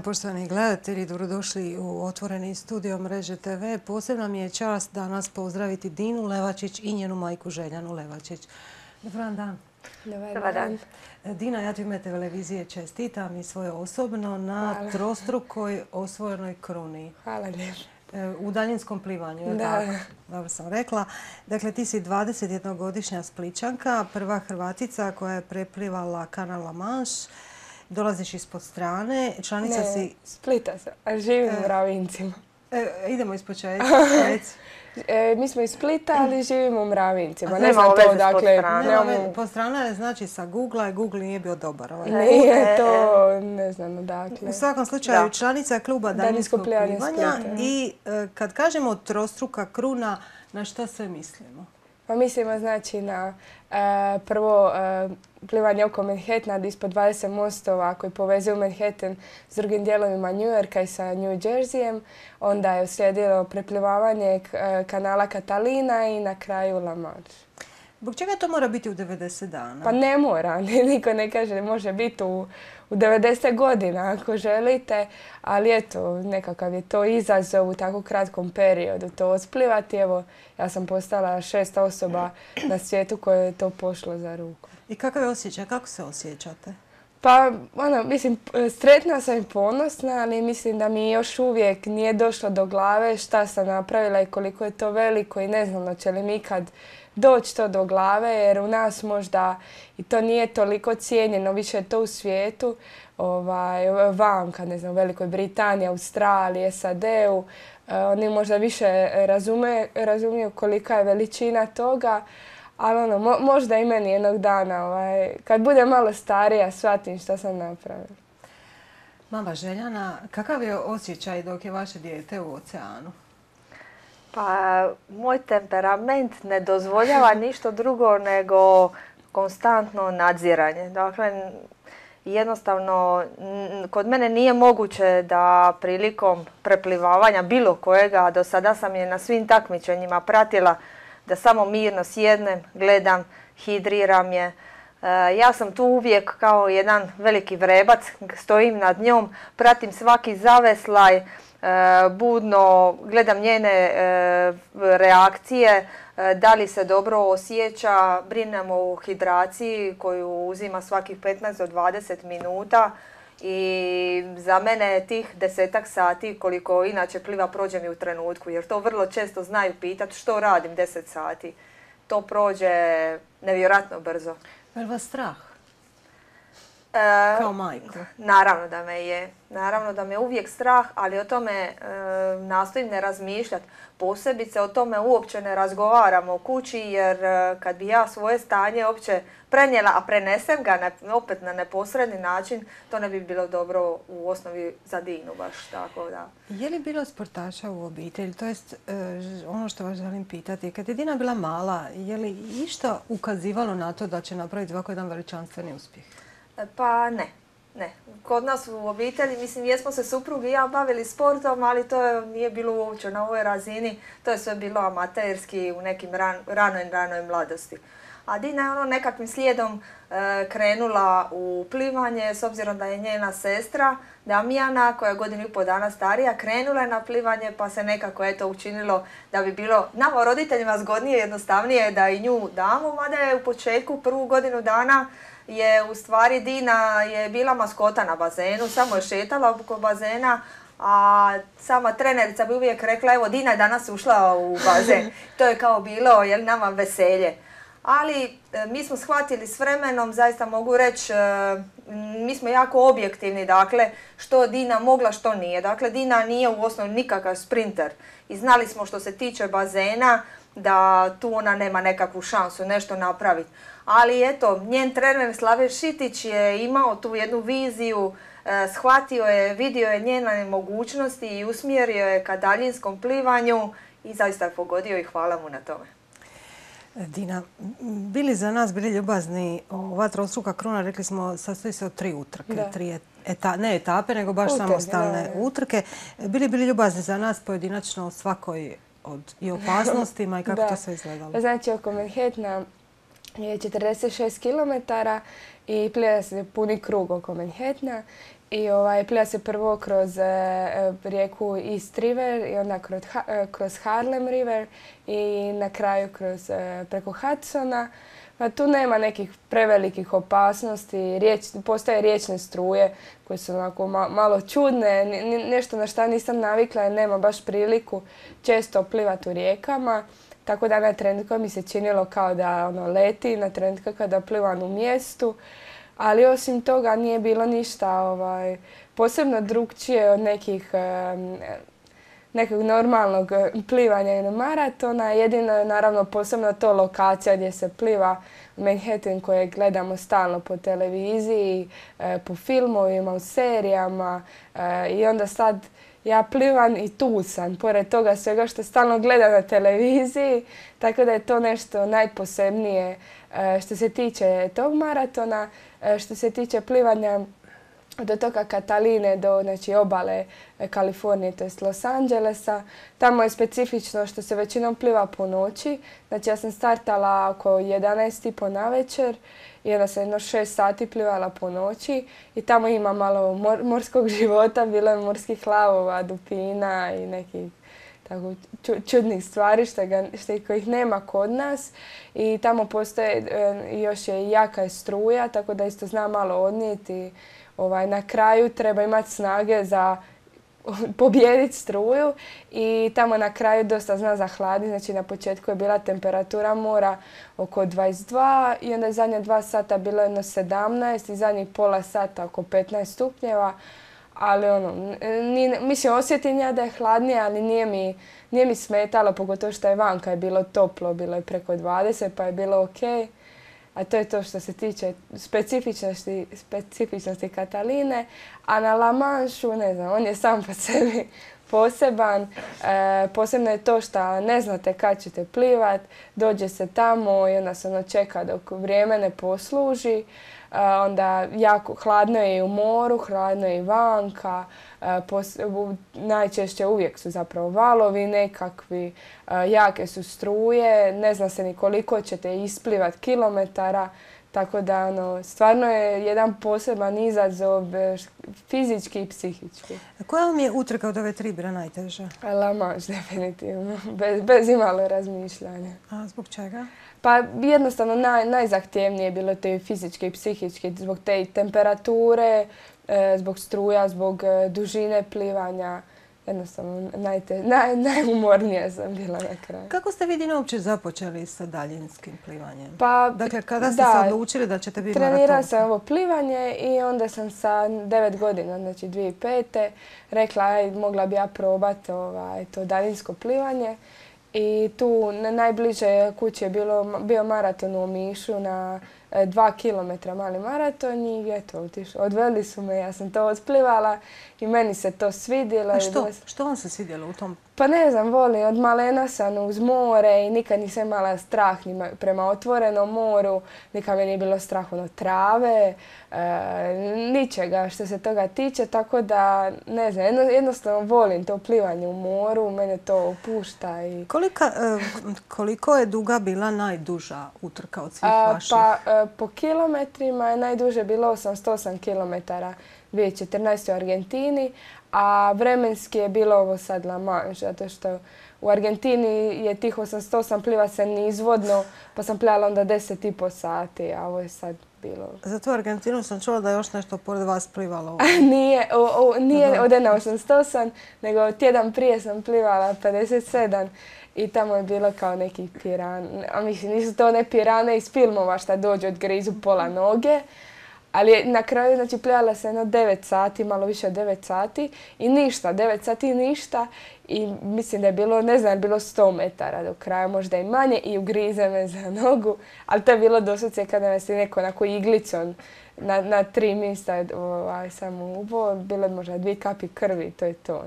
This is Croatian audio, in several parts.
poštovani gledatelji, dobrodošli u Otvoreni studio Mreže TV. Posebna mi je čast danas pozdraviti Dinu Levačić i njenu majku Željanu Levačić. Dobar dan. Dobar, dan. Dina, ja ti ime televizije čestitam i svoje osobno na trostrukoj osvojenoj kruni. Hvala e, U daljinskom plivanju, da. Dobro sam rekla. Dakle, ti si 21-godišnja Spličanka, prva Hrvatica koja je preplivala kanal La Dolaziš ispod strane, članica ne, si... Splita sam, a živim u e, Mravincima. E, idemo iz početka. E, mi smo iz Splita, ali živimo u Mravincima. Ne znam to, dakle... Pod strana znači sa Google-a i Google nije bio dobar. Ovaj. Nije to, ne znam dakle U svakom slučaju, članica je kluba Danijskog plivanja i kad kažemo trostruka kruna, na šta sve mislimo? Pa mislimo znači na e, prvo e, plivanje oko Manhattana ispod 20 mostova koji povezuju Manhattan s drugim dijelovima New Yorka i sa New Jerseyem. Onda je uslijedilo preplivavanje e, kanala Catalina i na kraju La Zbog čega to mora biti u 90 dana? Pa ne mora, niko ne kaže, može biti u, u 90 godina ako želite, ali eto, nekakav je to izazov u tako kratkom periodu to osplivati. Evo, ja sam postala šesta osoba na svijetu koje je to pošlo za ruku. I kakav je osjećaj, kako se osjećate? Pa, ono, mislim, sretna sam i ponosna, ali mislim da mi još uvijek nije došlo do glave šta sam napravila i koliko je to veliko i ne znam će li mi ikad doći to do glave jer u nas možda i to nije toliko cijenjeno, više je to u svijetu, ovaj, vanka, ne znam, u Velikoj Britaniji, Australiji, SAD-u, eh, oni možda više razume, razumiju kolika je veličina toga, ali ono, možda i meni jednog dana, ovaj, kad budem malo starija, shvatim što sam napravila. Mama Željana, kakav je osjećaj dok je vaše dijete u oceanu? Pa moj temperament ne dozvoljava ništa drugo nego konstantno nadziranje. Dakle, jednostavno kod mene nije moguće da prilikom preplivavanja bilo kojega, a do sada sam je na svim takmičenjima pratila, da samo mirno sjednem, gledam, hidriram je. E, ja sam tu uvijek kao jedan veliki vrebac, stojim nad njom, pratim svaki zaveslaj, E, budno, gledam njene e, reakcije, e, da li se dobro osjeća, brinemo o hidraciji koju uzima svakih 15 do 20 minuta i za mene tih desetak sati koliko inače pliva prođe mi u trenutku jer to vrlo često znaju pitati što radim 10 sati. To prođe nevjerojatno brzo. Vrlo strah? E, Kao Naravno da me je. Naravno da me je uvijek strah, ali o tome e, nastojim ne razmišljati. Posebice o tome uopće ne razgovaramo u kući jer e, kad bi ja svoje stanje uopće prenijela, a prenesem ga opet na neposredni način, to ne bi bilo dobro u osnovi za Dinu baš tako da. Je li bilo sportaša u obitelji? To jest ono što vas želim pitati. Kad je Dina bila mala, je li išta ukazivalo na to da će napraviti ovako jedan veličanstveni uspjeh? E, pa ne. Ne, kod nas u obitelji, mislim, jesmo se suprug i ja bavili sportom, ali to nije bilo uopće na ovoj razini, to je sve bilo amaterski u nekim ranoj, ranoj mladosti. A Dina je ono nekakvim slijedom e, krenula u plivanje, s obzirom da je njena sestra Damijana, koja je godinu i pol dana starija, krenula je na plivanje, pa se nekako eto učinilo da bi bilo nama roditeljima zgodnije, jednostavnije da i nju damo, mada je u početku prvu godinu dana je u stvari Dina je bila maskota na bazenu, samo je šetala oko bazena, a sama trenerica bi uvijek rekla evo Dina je danas ušla u bazen. To je kao bilo jel, nama veselje. Ali e, mi smo shvatili s vremenom, zaista mogu reći, e, mi smo jako objektivni, dakle, što Dina mogla, što nije. Dakle, Dina nije u osnovi nikakav sprinter i znali smo što se tiče bazena da tu ona nema nekakvu šansu nešto napraviti ali eto, njen trener Slaven Šitić je imao tu jednu viziju, e, shvatio je, vidio je njene mogućnosti i usmjerio je ka daljinskom plivanju i zaista je pogodio i hvala mu na tome. Dina, bili za nas, bili ljubazni, ova trostruka kruna, rekli smo, sastoji se od tri utrke, tri ne etape, nego baš samo samostalne utrke. Bili bili ljubazni za nas pojedinačno o svakoj od i opasnostima i kako to sve izgledalo? Znači, oko Manhattana je 46 km i plija se puni krug oko Manhattana i ovaj, plija se prvo kroz e, rijeku East River i onda kroz, e, kroz Harlem River i na kraju kroz, e, preko Hudsona. Pa tu nema nekih prevelikih opasnosti, Riječ, postoje riječne struje koje su onako malo čudne, nešto na šta nisam navikla jer nema baš priliku često plivati u rijekama. Tako da na trenutku mi se činilo kao da ono, leti, na trenutku kada plivam u mjestu. Ali osim toga nije bilo ništa ovaj, posebno drugčije od nekih nekog normalnog plivanja ili maratona. Jedino je naravno posebno to lokacija gdje se pliva Manhattan koje gledamo stalno po televiziji, e, po filmovima, u serijama e, i onda sad ja plivam i tu sam, pored toga svega što stalno gleda na televiziji, tako da je to nešto najposebnije e, što se tiče tog maratona, e, što se tiče plivanja od otoka Kataline do znači, obale e, Kalifornije, to Los Angelesa. Tamo je specifično što se većinom pliva po noći. Znači ja sam startala oko 11.30 na večer i onda sam jedno 6 sati plivala po noći i tamo ima malo morskog života, bilo je morskih lavova, dupina i nekih tako čudnih stvari što, ga, nema kod nas i tamo postoje e, još je jaka struja tako da isto zna malo odnijeti ovaj, na kraju treba imati snage za pobijediti struju i tamo na kraju dosta zna za hladni, Znači na početku je bila temperatura mora oko 22 i onda je zadnja dva sata bilo jedno 17 i zadnjih pola sata oko 15 stupnjeva. Ali ono, mislim osjetim ja da je hladnije, ali nije mi, nije mi smetalo, pogotovo što je vanka je bilo toplo, bilo je preko 20 pa je bilo okej a to je to što se tiče specifičnosti, Kataline, a na La ne znam, on je sam po sebi poseban. E, posebno je to što ne znate kad ćete plivat, dođe se tamo i onda se ono čeka dok vrijeme ne posluži. E, onda jako hladno je i u moru, hladno je i vanka. E, najčešće uvijek su zapravo valovi nekakvi, jake su struje, ne zna se ni koliko ćete isplivat kilometara. Tako da, ono, stvarno je jedan poseban izazov e, fizički i psihički. Koja vam je utrka od ove tri bira najteža? Lamaž, definitivno. Bez, imalo razmišljanja. A zbog čega? Pa jednostavno najzahtjevnije je bilo te fizičke i psihičke, zbog te temperature, e, zbog struja, zbog e, dužine plivanja jednostavno najumornija sam bila na kraju. Kako ste vi uopće započeli sa daljinskim plivanjem? Pa, dakle, kada ste da, se odlučili da ćete biti maratonska? Trenirala sam ovo plivanje i onda sam sa 9 godina, znači 2005. rekla aj, mogla bi ja probati ovaj, to daljinsko plivanje. I tu na najbliže kući je bilo, bio maraton u Omišu na E, dva kilometra mali maraton i eto, Odveli su me, ja sam to odplivala i meni se to svidjelo. što, što vam se svidjelo u tom pa ne znam, volim. Od malena sam uz more i nikad nisam imala strah prema otvorenom moru. Nikad mi nije bilo strah od trave, e, ničega što se toga tiče. Tako da, ne znam, jednostavno volim to plivanje u moru. Mene to opušta. I... E, koliko je duga bila najduža utrka od svih vaših? Pa e, po kilometrima je najduže bilo 808 kilometara 2014. u Argentini, a vremenski je bilo ovo sad La zato što u Argentini je tih sto sam pliva se nizvodno, pa sam plivala onda 10,5 sati, a ovo je sad bilo. Za tu Argentinu sam čula da je još nešto pored vas plivalo. nije, nije od nego tjedan prije sam plivala 57 i tamo je bilo kao neki piran. A mislim, nisu to one pirane iz filmova šta dođu od grizu pola noge, ali na kraju, znači, pljala se jedno 9 sati, malo više od 9 sati i ništa, 9 sati i ništa i mislim da je bilo, ne znam, bilo 100 metara do kraja, možda i manje i ugrize me za nogu, ali to je bilo doslovce kada nas je neko onako iglicom na, tri mjesta ovaj, samo ubo, bilo je možda dvije kapi krvi, to je to.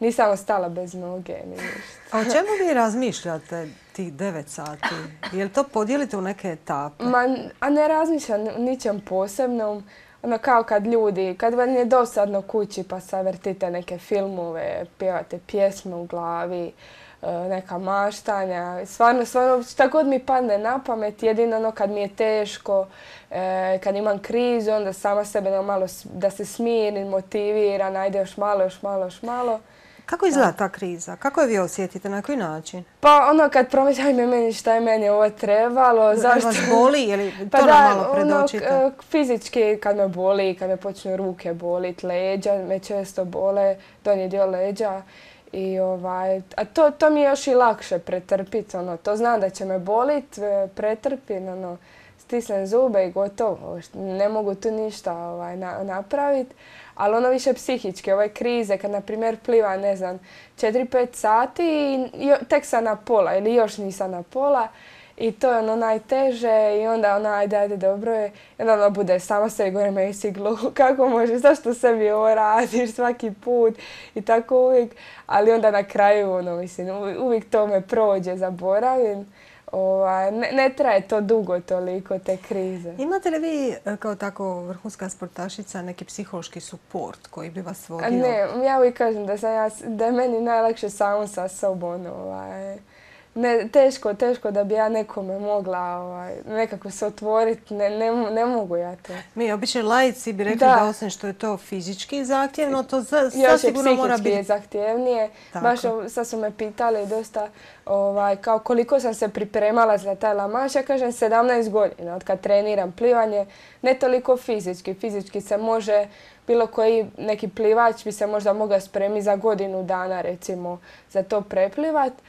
Nisam ostala bez noge, ni ništa. A o čemu vi razmišljate tih devet sati? Je li to podijelite u neke etape? Ma, a ne razmišljam ničem posebnom. Ono kao kad ljudi, kad vam je dosadno kući pa savrtite neke filmove, pjevate pjesme u glavi, e, neka maštanja. Stvarno, stvarno, šta god mi padne na pamet, jedino ono kad mi je teško, e, kad imam krizu, onda sama sebe malo da se smirim, motivira, ajde još malo, još malo, još malo. Kako izgleda ta kriza? Kako je vi osjetite? Na koji način? Pa ono kad promiđaj je meni šta je meni ovo trebalo, zašto... Vas boli pa to nam malo ono, predočite? E, fizički kad me boli, kad me počnu ruke bolit, leđa, me često bole, donji dio leđa. I ovaj, a to, mi je još i lakše pretrpiti, ono, to znam da će me bolit, e, pretrpim, ono, stisnem zube i gotovo, ne mogu tu ništa ovaj, napraviti ali ono više psihičke, ove krize kad na primjer pliva, ne znam, 4-5 sati i tek sam na pola ili još nisam na pola i to je ono najteže i onda ona ajde, ajde, dobro je. I onda ono bude sama se gore me glu kako možeš, zašto sebi ovo radiš svaki put i tako uvijek. Ali onda na kraju, ono, mislim, uvijek to me prođe, zaboravim. Ovaj, ne, ne traje to dugo toliko, te krize. Imate li vi e, kao tako vrhunska sportašica neki psihološki suport koji bi vas vodio? Ne, ja uvijek kažem da, sam ja, da je meni najlakše samo sa sobom. Ovaj ne, teško, teško da bi ja nekome mogla ovaj, nekako se otvoriti, ne, ne, mogu ja to. Mi obično lajci bi rekli da. osim što je to fizički zahtjevno, to za, sigurno mora biti. zahtjevnije. Tako. Baš sad su me pitali dosta ovaj, kao koliko sam se pripremala za taj lamaš. Ja kažem 17 godina od kad treniram plivanje, ne toliko fizički. Fizički se može bilo koji neki plivač bi se možda mogao spremiti za godinu dana recimo za to preplivati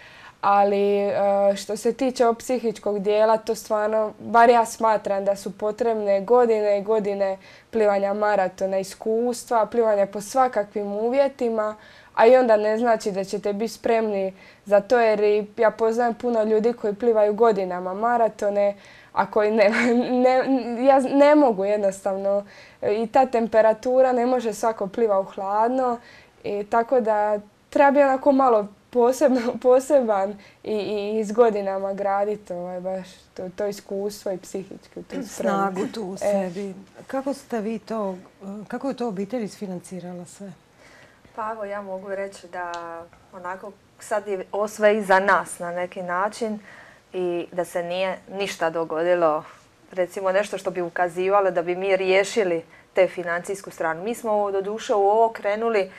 ali e, što se tiče ovog psihičkog dijela, to stvarno, bar ja smatram da su potrebne godine i godine plivanja maratona, iskustva, plivanja po svakakvim uvjetima, a i onda ne znači da ćete biti spremni za to jer ja poznajem puno ljudi koji plivaju godinama maratone, a koji ne, ne, ja ne mogu jednostavno i ta temperatura ne može svako pliva u hladno i tako da treba onako malo posebno, poseban i, i s godinama graditi ovaj, baš to, to iskustvo i psihički. Tu Snagu tu u e. sebi. E. Kako ste vi to, kako je to obitelj isfinancirala sve? Pa evo ja mogu reći da onako sad je ovo sve za nas na neki način i da se nije ništa dogodilo recimo nešto što bi ukazivalo da bi mi riješili te financijsku stranu. Mi smo doduše u ovo krenuli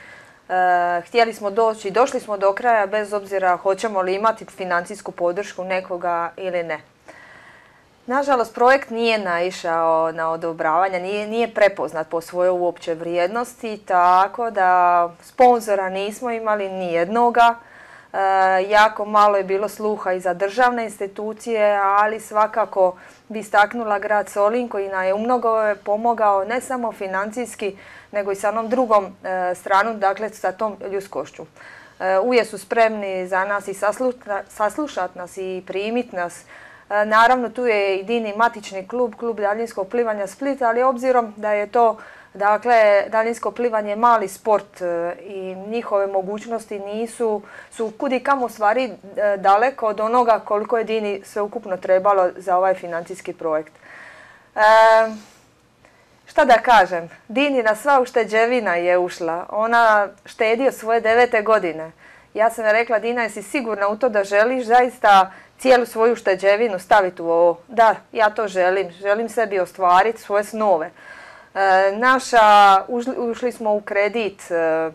Eh, htjeli smo doći, došli smo do kraja bez obzira hoćemo li imati financijsku podršku nekoga ili ne. Nažalost, projekt nije naišao na odobravanje, nije, nije prepoznat po svojoj uopće vrijednosti, tako da sponzora nismo imali ni jednoga. Eh, jako malo je bilo sluha i za državne institucije, ali svakako bi istaknula grad Solin koji nam je umnogo pomogao ne samo financijski nego i sa onom drugom eh, stranom, dakle sa tom ljuskošću. Eh, uvijek su spremni za nas i saslušat nas i primiti nas. Naravno tu je jedini matični klub, klub daljinskog plivanja Split, ali obzirom da je to Dakle, daljinsko plivanje je mali sport e, i njihove mogućnosti nisu, su kudi kamo stvari e, daleko od onoga koliko je Dini sveukupno trebalo za ovaj financijski projekt. E, šta da kažem, na sva ušteđevina je ušla. Ona štedi od svoje devete godine. Ja sam je rekla, Dina, jesi sigurna u to da želiš zaista cijelu svoju šteđevinu staviti u ovo? Da, ja to želim. Želim sebi ostvariti svoje snove. E, naša, ušli, smo u kredit, e,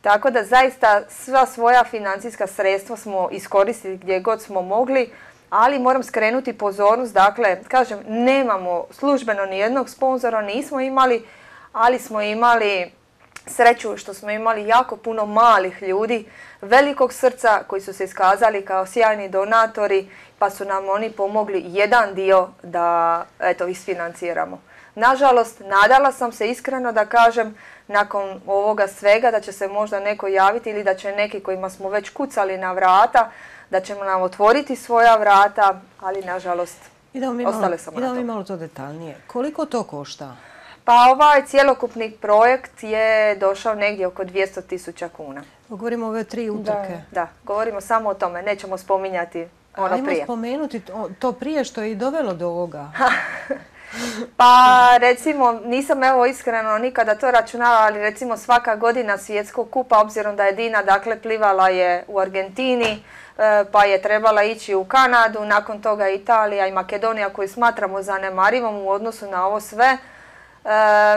tako da zaista sva svoja financijska sredstva smo iskoristili gdje god smo mogli, ali moram skrenuti pozornost, dakle, kažem, nemamo službeno ni jednog sponzora, nismo imali, ali smo imali sreću što smo imali jako puno malih ljudi, velikog srca koji su se iskazali kao sjajni donatori, pa su nam oni pomogli jedan dio da eto isfinanciramo. Nažalost, nadala sam se iskreno da kažem nakon ovoga svega da će se možda neko javiti ili da će neki kojima smo već kucali na vrata, da ćemo nam otvoriti svoja vrata, ali nažalost ostale sam na to. mi malo to detaljnije. Koliko to košta? Pa ovaj cijelokupni projekt je došao negdje oko 200 tisuća kuna. Govorimo ove tri utrke. Da. govorimo samo o tome, nećemo spominjati ono Ajmo spomenuti to prije što je i dovelo do ovoga. Pa recimo, nisam evo iskreno nikada to računala, ali recimo svaka godina svjetskog kupa, obzirom da je Dina dakle plivala je u Argentini, e, pa je trebala ići u Kanadu, nakon toga Italija i Makedonija koju smatramo zanemarivom u odnosu na ovo sve, e,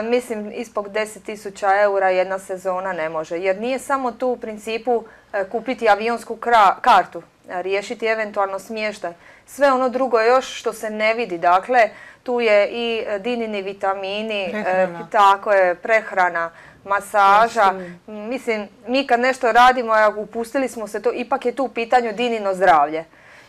mislim ispod 10.000 eura jedna sezona ne može. Jer nije samo tu u principu e, kupiti avionsku kartu riješiti eventualno smještaj. Sve ono drugo još što se ne vidi, dakle tu je i dinini vitamini, e, tako je, prehrana, masaža. Mislim. mi kad nešto radimo, upustili smo se to, ipak je tu u pitanju dinino zdravlje.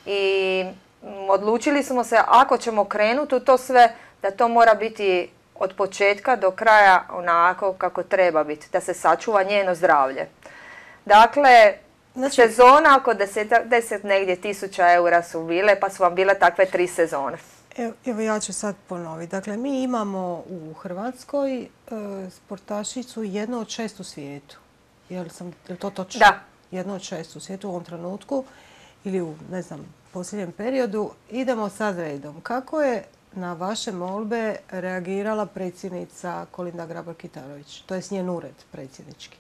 I mm, odlučili smo se ako ćemo krenuti u to sve, da to mora biti od početka do kraja onako kako treba biti, da se sačuva njeno zdravlje. Dakle, Znači, sezona oko 10, negdje tisuća eura su bile, pa su vam bile takve tri sezone. Evo, evo ja ću sad ponoviti. Dakle, mi imamo u Hrvatskoj e, sportašicu jednu od šest u svijetu. Je sam, je to točno? Da. Jednu od šest u svijetu u ovom trenutku ili u, ne znam, posljednjem periodu. Idemo sad redom. Kako je na vaše molbe reagirala predsjednica Kolinda Grabar-Kitarović? To je njen ured predsjednički.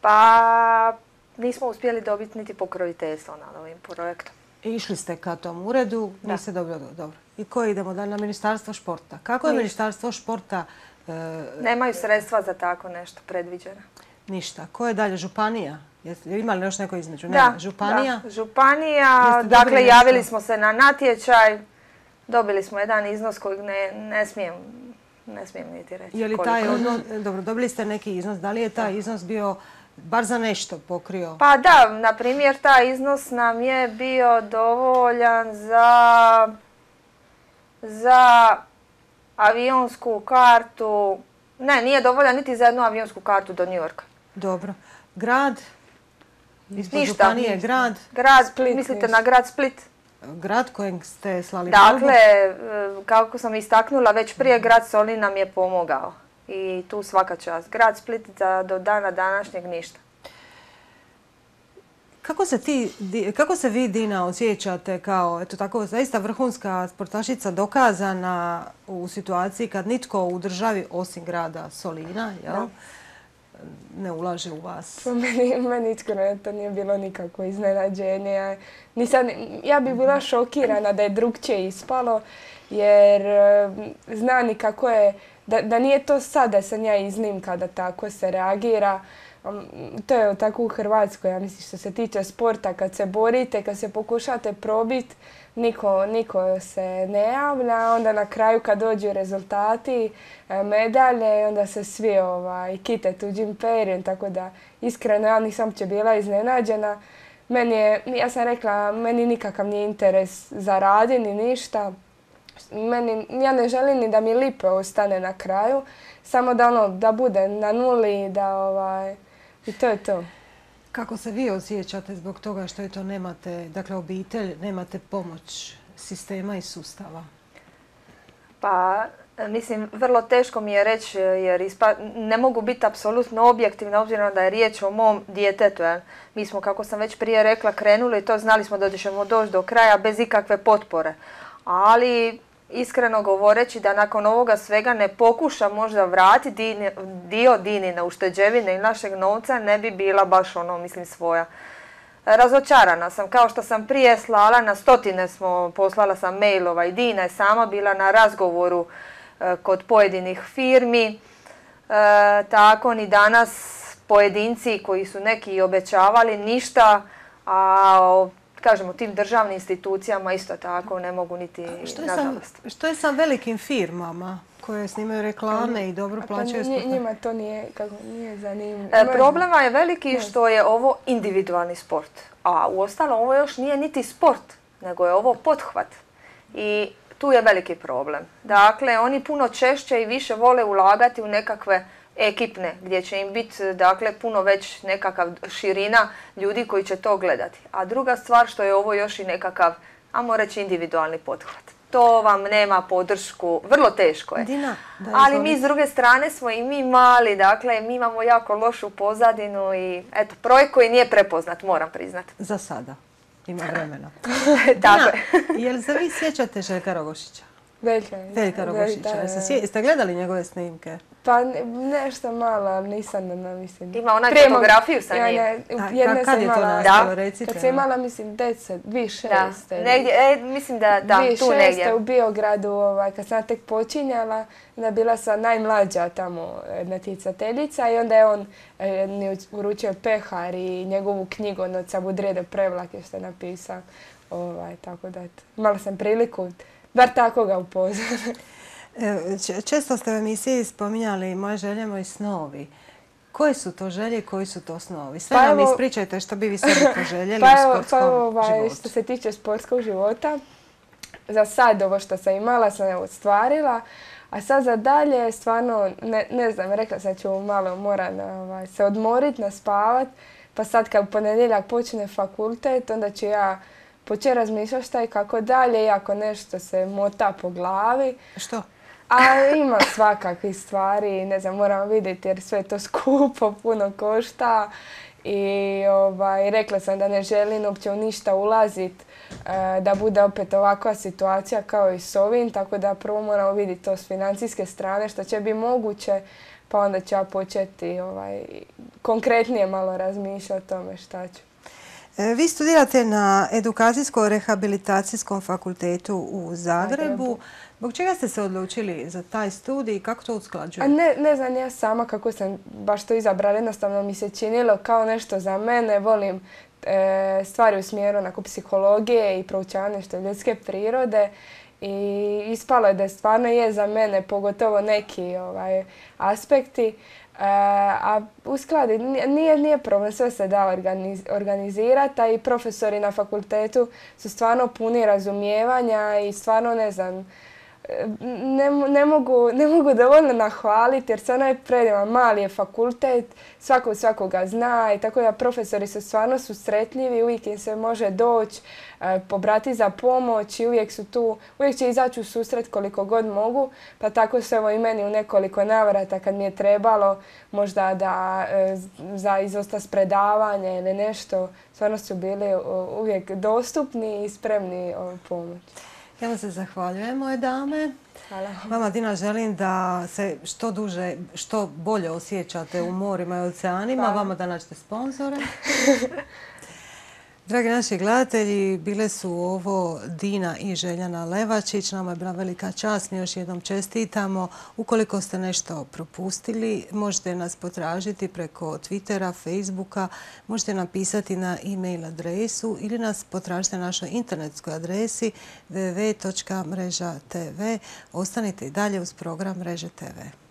Pa nismo uspjeli dobiti niti pokroviteljstvo nad ovim projektom. E, išli ste ka tom uredu, da. niste dobro, dobro. I koje idemo dalje na Ministarstvo športa? Kako je Ministarstvo športa... E, Nemaju sredstva za tako nešto predviđeno. Ništa. Ko je dalje? Županija? Jeste imali još neko između? Da, županija? Županija, dakle javili smo se na natječaj, dobili smo jedan iznos kojeg ne, smijem ne smijem niti reći. dobro, dobili ste neki iznos, da li je taj iznos bio bar za nešto pokrio. Pa da, na primjer, ta iznos nam je bio dovoljan za, za avionsku kartu. Ne, nije dovoljan niti za jednu avionsku kartu do New Yorka. Dobro. Grad? ništa. Nije grad? Grad, Split, mislite na grad Split? Grad kojeg ste slali Dakle, e, kako sam istaknula, već prije grad Solin nam je pomogao i tu svaka čast. Grad Split do dana današnjeg ništa. Kako se, ti, kako se vi, Dina, osjećate kao, eto tako, zaista vrhunska sportašica dokazana u situaciji kad nitko u državi, osim grada Solina, jel? ne ulaže u vas? Pa meni, meni to nije bilo nikako iznenađenje. Ja, nisam, ja bi bila šokirana da je drugčije ispalo, jer eh, zna ni kako je da, nije to sad da sam ja iznimka da tako se reagira. Um, to je tako u Hrvatskoj, ja mislim što se tiče sporta, kad se borite, kad se pokušate probiti, niko, niko se ne javlja, onda na kraju kad dođu rezultati, e, medalje, onda se svi ovaj, kite tuđim perjem, tako da iskreno ja nisam će bila iznenađena. Meni je, ja sam rekla, meni nikakav nije interes za radi ništa ja ne želim ni da mi lipe ostane na kraju, samo da ono, da bude na nuli, da ovaj, i to je to. Kako se vi osjećate zbog toga što je to nemate, dakle obitelj, nemate pomoć sistema i sustava? Pa, mislim, vrlo teško mi je reći jer ne mogu biti apsolutno objektivna obzirom da je riječ o mom djetetu. mi smo, kako sam već prije rekla, krenuli i to znali smo da ćemo doći do kraja bez ikakve potpore. Ali iskreno govoreći da nakon ovoga svega ne pokuša možda vratiti dio Dinine ušteđevine i našeg novca ne bi bila baš ono, mislim, svoja. Razočarana sam, kao što sam prije slala, na stotine smo poslala sam mailova i Dina je sama bila na razgovoru e, kod pojedinih firmi. E, tako ni danas pojedinci koji su neki obećavali ništa, a kažem, u tim državnim institucijama isto tako ne mogu niti, što je nažalost. što je sa velikim firmama koje snimaju reklame i dobro plaćaju? To njima to nije, zanimljivo. E, problema je veliki što je ovo individualni sport. A ostalo ovo još nije niti sport, nego je ovo pothvat. I tu je veliki problem. Dakle, oni puno češće i više vole ulagati u nekakve ekipne, gdje će im biti dakle, puno već nekakav širina ljudi koji će to gledati. A druga stvar što je ovo još i nekakav, ajmo reći, individualni pothvat. To vam nema podršku, vrlo teško je. Ali mi s druge strane smo i mi mali, dakle mi imamo jako lošu pozadinu i eto, projekt koji nije prepoznat, moram priznati. Za sada, ima vremena. Tako je. Jel se vi sjećate Željka Rogošića? Veljka. Veljka Rogošića. Jeste gledali njegove snimke? Pa nešto malo, ali nisam ono, mislim... Ima ona fotografiju sa njim. Pa kad je to recite. Kad sam imala, mislim, 10, dvije Da, negdje, e, mislim da, tu negdje. šeste, u Biogradu, ovaj, kad sam tek počinjala, da bila sam najmlađa tamo natjecateljica i onda je on mi e, uručio pehar i njegovu knjigu ono, sa do Prevlake što je napisao. Ovaj, tako da, imala sam priliku, bar tako ga upoznala. Često ste u emisiji spominjali moje želje, moji snovi. Koje su to želje i koji su to snovi? Sve pa nam ispričajte što bi vi sebi željeli u pa pa sportskom ovaj, životu. Što se tiče sportskog života, za sad ovo što sam imala sam ostvarila, a sad za dalje stvarno, ne, znam, rekla sam ću malo morati ovaj, se odmorit, naspavat, pa sad kad u ponedjeljak počne fakultet, onda ću ja početi razmišljati šta i kako dalje, i ako nešto se mota po glavi. Što? A ima svakakvih stvari, ne znam, moram vidjeti jer sve to skupo puno košta. I ovaj, rekla sam da ne želim uopće u ništa ulazit, e, da bude opet ovakva situacija kao i s ovim, tako da prvo moramo vidjeti to s financijske strane što će biti moguće, pa onda ću ja početi ovaj, konkretnije malo razmišljati o tome šta ću. E, vi studirate na Edukacijsko-rehabilitacijskom fakultetu u Zagrebu. Bog čega ste se odlučili za taj studij i kako to usklađuje? Ne, ne znam ja sama kako sam baš to izabrala. Jednostavno mi se činilo kao nešto za mene. Volim e, stvari u smjeru onako, psihologije i proučavanje što ljudske prirode. I ispalo je da stvarno je za mene, pogotovo neki ovaj, aspekti a uskladi, nije, nije problem, sve se da organizirati, a i profesori na fakultetu su stvarno puni razumijevanja i stvarno ne znam, ne, mogu, dovoljno nahvaliti jer se onaj mali je fakultet, svako svakoga zna i tako da profesori su stvarno susretljivi, uvijek im se može doći, e, pobrati za pomoć i uvijek su tu, uvijek će izaći u susret koliko god mogu, pa tako se evo i meni u nekoliko navrata kad mi je trebalo možda da e, za izosta predavanje ili nešto, stvarno su bili uvijek dostupni i spremni pomoći. Ja vam se zahvaljujem, moje dame. Hvala. Vama, Dina, želim da se što duže, što bolje osjećate u morima i oceanima. Vama da nađete sponzore. Dragi naši gledatelji, bile su ovo Dina i Željana Levačić. Nama je bila velika čast, mi još jednom čestitamo. Ukoliko ste nešto propustili, možete nas potražiti preko Twittera, Facebooka, možete napisati na e-mail adresu ili nas potražite na našoj internetskoj adresi www.mreža.tv. Ostanite i dalje uz program Mreže TV.